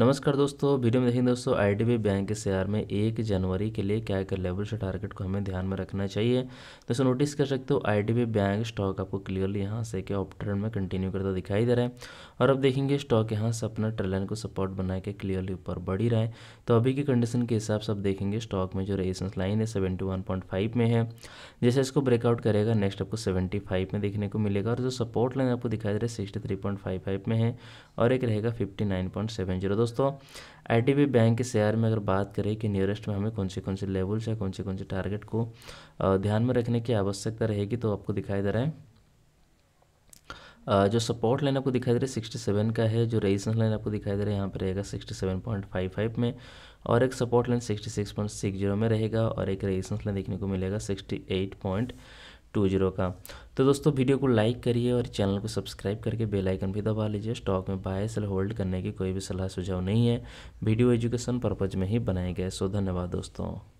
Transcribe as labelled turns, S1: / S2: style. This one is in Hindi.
S1: नमस्कार दोस्तों वीडियो में देखेंगे दोस्तों आईडीबी बैंक के शेयर में एक जनवरी के लिए क्या क्या लेवल से टारगेट को हमें ध्यान में रखना चाहिए दोस्तों नोटिस कर सकते हो आईडीबी बैंक स्टॉक आपको क्लियरली यहाँ से क्या अप ट्रेंड में कंटिन्यू करता दिखाई दे रहा है और अब देखेंगे स्टॉक यहाँ से अपना ट्रेलाइन को सपोर्ट बना के क्लियरली ऊपर बढ़ ही रहा है तो अभी की कंडीशन के हिसाब से आप देखेंगे स्टॉक में जो रेसेंस लाइन है सेवेंटी में है जैसे इसको ब्रेकआउट करेगा नेक्स्ट आपको सेवेंटी में देखने को मिलेगा और जो सपोर्ट लाइन आपको दिखाई दे रहा है सिक्सटी में है और एक रहेगा फिफ्टी दोस्तों दोस्तों आई बैंक के शेयर में अगर बात करें कि नियरेस्ट में हमें कौन से कौन से लेवल्स या कौन से कौन से टारगेट को ध्यान में रखने की आवश्यकता रहेगी तो आपको दिखाई दे रहा है जो सपोर्ट लाइन आपको दिखाई दे रहा है 67 का है जो रेजिस्टेंस लाइन आपको दिखाई दे रहा है यहाँ पर रहेगा 67.55 में और एक सपोर्ट लाइन 66.60 में रहेगा और एक रेजिस्टेंस लाइन देखने को मिलेगा टू जीरो का तो दोस्तों वीडियो को लाइक करिए और चैनल को सब्सक्राइब करके बेल आइकन भी दबा लीजिए स्टॉक में बाय सेल होल्ड करने की कोई भी सलाह सुझाव नहीं है वीडियो एजुकेशन पर्पज़ में ही बनाए गए सो धन्यवाद दोस्तों